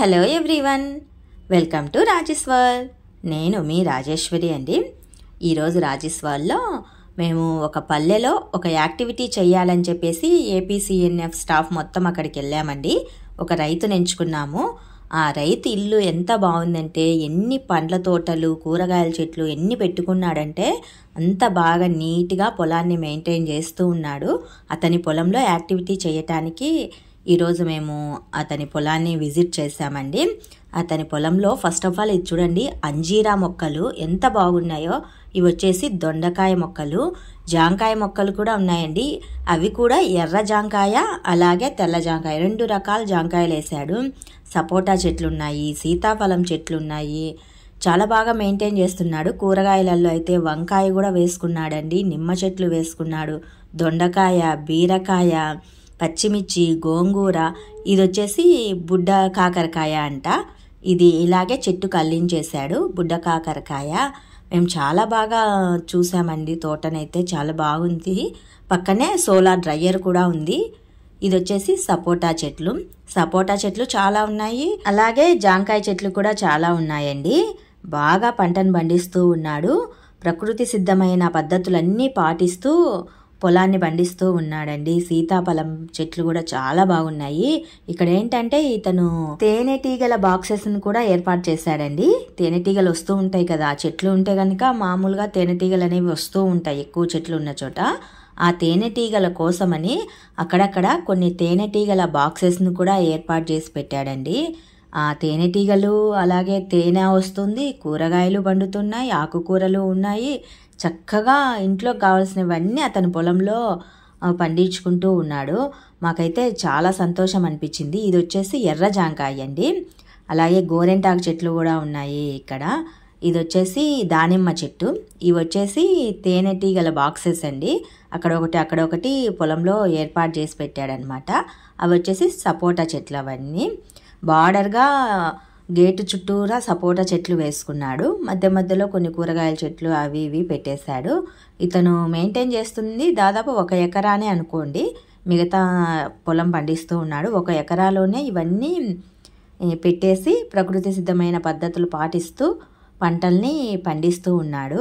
hello everyone welcome to Rajeshwar నేను మీ రాజేశ్వరి అండి ఈరోజు రాజేశ్వర్లో మేము ఒక పల్లెలో ఒక యాక్టివిటీ చేయాలని చెప్పేసి ఏపీసీఎన్ఎఫ్ స్టాఫ్ మొత్తం అక్కడికి వెళ్ళామండి ఒక రైతును ఎంచుకున్నాము ఆ రైతు ఇల్లు ఎంత బాగుందంటే ఎన్ని పండ్ల తోటలు కూరగాయల చెట్లు ఎన్ని పెట్టుకున్నాడంటే అంత బాగా నీట్గా పొలాన్ని మెయింటైన్ చేస్తూ ఉన్నాడు అతని పొలంలో యాక్టివిటీ చేయటానికి ఈరోజు మేము అతని పొలాన్ని విజిట్ చేశామండి అతని పొలంలో ఫస్ట్ ఆఫ్ ఆల్ ఇది చూడండి అంజీరా మొక్కలు ఎంత బాగున్నాయో ఇవి వచ్చేసి దొండకాయ మొక్కలు జాంకాయ మొక్కలు కూడా ఉన్నాయండి అవి కూడా ఎర్ర జాంకాయ అలాగే తెల్ల జాంకాయ రెండు రకాల జాంకాయలు వేసాడు సపోటా చెట్లున్నాయి సీతాఫలం చెట్లున్నాయి చాలా బాగా మెయింటైన్ చేస్తున్నాడు కూరగాయలలో అయితే వంకాయ కూడా వేసుకున్నాడండి నిమ్మ చెట్లు వేసుకున్నాడు దొండకాయ బీరకాయ పచ్చిమిర్చి గోంగూర ఇది వచ్చేసి బుడ్డ కాకరకాయ అంట ఇది ఇలాగే చెట్టు కల్లించేశాడు బుడ్డ కాకరకాయ మేము చాలా బాగా చూసామండి తోటనైతే చాలా బాగుంది పక్కనే సోలార్ డ్రయ్యర్ కూడా ఉంది ఇది వచ్చేసి సపోటా చెట్లు సపోటా చెట్లు చాలా ఉన్నాయి అలాగే జాంకాయ చెట్లు కూడా చాలా ఉన్నాయండి బాగా పంటను పండిస్తూ ఉన్నాడు ప్రకృతి సిద్ధమైన పద్ధతులన్నీ పాటిస్తూ పొలాన్ని పండిస్తూ ఉన్నాడండి సీతాఫలం చెట్లు కూడా చాలా బాగున్నాయి ఇక్కడ ఏంటంటే ఇతను తేనెటీగల ను కూడా ఏర్పాటు చేశాడండి తేనెటీగలు వస్తూ ఉంటాయి కదా చెట్లు ఉంటే కనుక మామూలుగా తేనెటీగలు అనేవి వస్తూ ఉంటాయి ఎక్కువ చెట్లు ఉన్న చోట ఆ తేనెటీగల కోసమని అక్కడక్కడ కొన్ని తేనెటీగల బాక్సెస్ను కూడా ఏర్పాటు చేసి పెట్టాడండి ఆ తేనెటీగలు అలాగే తేనె వస్తుంది కూరగాయలు పండుతున్నాయి ఆకుకూరలు ఉన్నాయి చక్కగా ఇంట్లో కావాల్సినవన్నీ అతని పొలంలో పండించుకుంటూ ఉన్నాడు మాకైతే చాలా సంతోషం అనిపించింది ఇది వచ్చేసి ఎర్ర జాంకాయ అండి అలాగే గోరెంటాకు చెట్లు కూడా ఉన్నాయి ఇక్కడ ఇది వచ్చేసి దానిమ్మ చెట్టు ఇవి వచ్చేసి తేనెటీగల బాక్సెస్ అండి అక్కడ ఒకటి అక్కడ ఒకటి పొలంలో ఏర్పాటు చేసి పెట్టాడనమాట అవి వచ్చేసి సపోటా చెట్లు అవన్నీ బార్డర్గా గేటు చుట్టూరా సపోటా చెట్లు వేసుకున్నాడు మధ్య మధ్యలో కొన్ని కూరగాయల చెట్లు అవి ఇవి పెట్టేశాడు ఇతను మెయింటైన్ చేస్తుంది దాదాపు ఒక ఎకరానే అనుకోండి మిగతా పొలం పండిస్తూ ఉన్నాడు ఒక ఎకరాలోనే ఇవన్నీ పెట్టేసి ప్రకృతి సిద్ధమైన పద్ధతులు పాటిస్తూ పంటల్ని పండిస్తూ ఉన్నాడు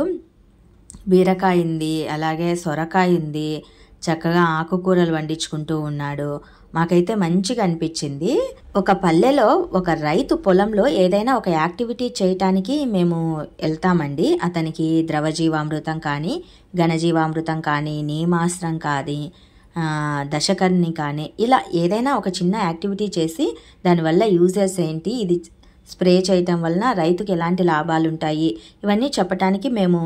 బీరకాయ ఉంది అలాగే సొరకాయ ఉంది చక్కగా ఆకుకూరలు పండించుకుంటూ ఉన్నాడు మాకైతే మంచిగా అనిపించింది ఒక పల్లెలో ఒక రైతు పొలంలో ఏదైనా ఒక యాక్టివిటీ చేయటానికి మేము వెళ్తామండి అతనికి ద్రవజీవామృతం కానీ ఘనజీవామృతం కానీ నియమాస్త్రం కానీ దశకర్ణి కానీ ఇలా ఏదైనా ఒక చిన్న యాక్టివిటీ చేసి దానివల్ల యూజెస్ ఏంటి ఇది స్ప్రే చేయటం వలన రైతుకి ఎలాంటి లాభాలు ఉంటాయి ఇవన్నీ చెప్పడానికి మేము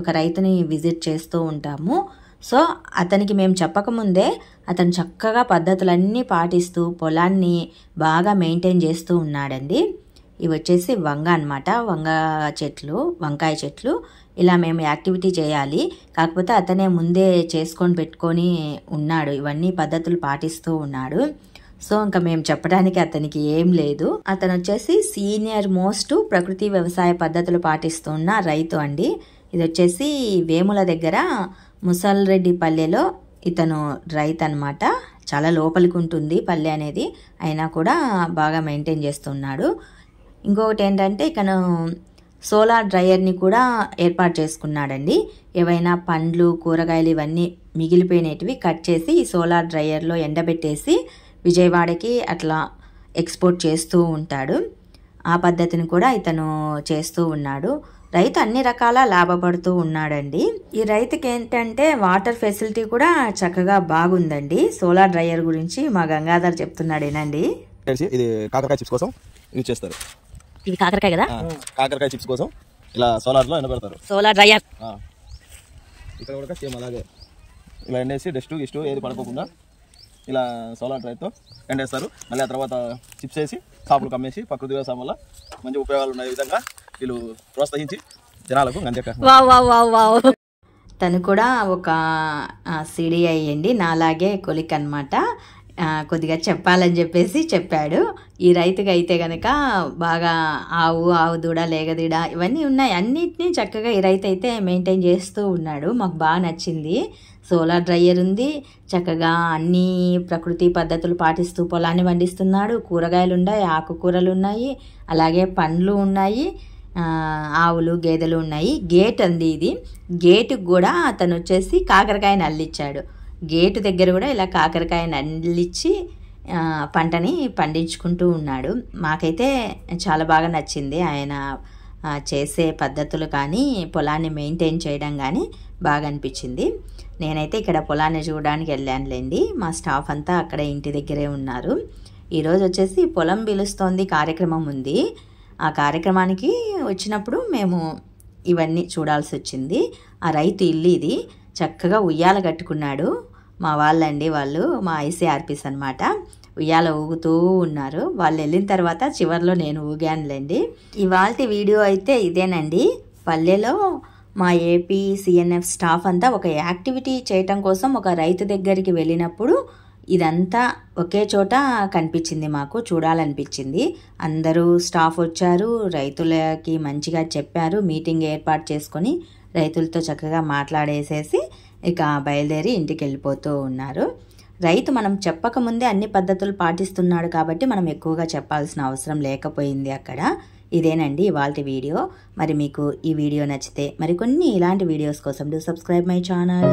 ఒక రైతుని విజిట్ చేస్తూ ఉంటాము సో అతనికి మేము చెప్పకముందే అతను చక్కగా పద్ధతులన్నీ పాటిస్తూ పొలాన్ని బాగా మెయింటైన్ చేస్తూ ఉన్నాడండి ఇవి వచ్చేసి వంగ అనమాట వంగ చెట్లు వంకాయ చెట్లు ఇలా మేము యాక్టివిటీ చేయాలి కాకపోతే అతనే ముందే చేసుకొని పెట్టుకొని ఉన్నాడు ఇవన్నీ పద్ధతులు పాటిస్తూ ఉన్నాడు సో ఇంకా మేము చెప్పడానికి అతనికి ఏం లేదు అతను వచ్చేసి సీనియర్ మోస్ట్ ప్రకృతి వ్యవసాయ పద్ధతులు పాటిస్తున్న రైతు అండి ఇది వచ్చేసి వేముల దగ్గర ముసల్రెడ్డి పల్లెలో ఇతను రైతు అనమాట చాలా లోపలికి ఉంటుంది పల్లె అనేది అయినా కూడా బాగా మెయింటైన్ చేస్తున్నాడు ఇంకొకటి ఏంటంటే ఇతను సోలార్ డ్రయర్ని కూడా ఏర్పాటు చేసుకున్నాడండి ఏవైనా పండ్లు కూరగాయలు ఇవన్నీ మిగిలిపోయినవి కట్ చేసి ఈ సోలార్ డ్రయర్లో ఎండబెట్టేసి విజయవాడకి అట్లా ఎక్స్పోర్ట్ చేస్తూ ఉంటాడు ఆ పద్ధతిని కూడా ఇతను చేస్తూ ఉన్నాడు రైతు అన్ని రకాల లాభపడుతూ ఉన్నాడండి ఈ రైతుకి ఏంటంటే వాటర్ ఫెసిలిటీ కూడా చక్కగా బాగుందండి సోలార్ డ్రైయర్ గురించి మా గంగాధర్ చెప్తున్నాడేనండి ఇది కాకరకాయ చిప్స్ కోసం యూజ్ చేస్తారు ఇది కాకరకాయ కదా కాకరకాయ చిప్స్ కోసం ఇలా సోలార్ లో ఎండబెడతారు సోలార్ డ్రైయర్ ఇక్కడ కూడా సేమ్ అలాగే ఇలా ఎండేసి డస్ట్ ఇస్ట్ ఏది పడుకోకుండా ఇలా సోలార్ డ్రైతో ఎండేస్తారు మళ్ళీ ఆ తర్వాత చిప్స్ వేసి షాపులకు అమ్మేసి ప్రకృతి వ్యవసాయం వల్ల మంచి ఉపయోగాలు ఉన్నాయి విధంగా వీళ్ళు ప్రోత్సహించి జనాలకు తను కూడా ఒక సిడి అయ్యండి నాలాగే కొలిక్ అనమాట కొద్దిగా చెప్పాలని చెప్పేసి చెప్పాడు ఈ రైతుకి అయితే కనుక బాగా ఆవు ఆవు దూడ లేగదీడ ఇవన్నీ ఉన్నాయి అన్నిటినీ చక్కగా ఈ రైతు అయితే మెయింటైన్ చేస్తూ ఉన్నాడు మాకు బాగా నచ్చింది సోలార్ డ్రయ్యర్ ఉంది చక్కగా అన్ని ప్రకృతి పద్ధతులు పాటిస్తూ పొలాన్ని పండిస్తున్నాడు కూరగాయలు ఉన్నాయి ఆకుకూరలు ఉన్నాయి అలాగే పండ్లు ఉన్నాయి ఆవులు గేదెలు ఉన్నాయి గేట్ ఉంది ఇది గేటుకు కూడా అతను వచ్చేసి కాకరకాయని అల్లిచ్చాడు గేటు దగ్గర కూడా ఇలా కాకరకాయని అల్లిచ్చి పంటని పండించుకుంటూ ఉన్నాడు మాకైతే చాలా బాగా నచ్చింది ఆయన చేసే పద్ధతులు కానీ పొలాన్ని మెయింటైన్ చేయడం కానీ బాగా అనిపించింది నేనైతే ఇక్కడ పొలాన్ని చూడడానికి వెళ్ళానులేండి మా స్టాఫ్ అంతా అక్కడ ఇంటి దగ్గరే ఉన్నారు ఈరోజు వచ్చేసి పొలం పిలుస్తోంది కార్యక్రమం ఉంది ఆ కార్యక్రమానికి వచ్చినప్పుడు మేము ఇవన్నీ చూడాల్సి వచ్చింది ఆ రైతు ఇల్లు ఇది చక్కగా ఉయ్యాల కట్టుకున్నాడు మా వాళ్ళండి వాళ్ళు మా ఐసీఆర్పీస్ అనమాట ఉయ్యాల ఊగుతూ ఉన్నారు వాళ్ళు వెళ్ళిన తర్వాత చివరిలో నేను ఊగానులేండి ఇవాళ వీడియో అయితే ఇదేనండి పల్లెలో మా ఏపీ సిఎన్ఎఫ్ స్టాఫ్ అంతా ఒక యాక్టివిటీ చేయటం కోసం ఒక రైతు దగ్గరికి వెళ్ళినప్పుడు ఇదంతా ఒకే చోట కనిపించింది మాకు చూడాలనిపించింది అందరూ స్టాఫ్ వచ్చారు రైతులకి మంచిగా చెప్పారు మీటింగ్ ఏర్పాటు చేసుకొని రైతులతో చక్కగా మాట్లాడేసేసి ఇక బయలుదేరి ఇంటికి వెళ్ళిపోతూ ఉన్నారు రైతు మనం చెప్పకముందే అన్ని పద్ధతులు పాటిస్తున్నాడు కాబట్టి మనం ఎక్కువగా చెప్పాల్సిన అవసరం లేకపోయింది అక్కడ ఇదేనండి ఇవాళ వీడియో మరి మీకు ఈ వీడియో నచ్చితే మరికొన్ని ఇలాంటి వీడియోస్ కోసం డూ సబ్స్క్రైబ్ మై ఛానల్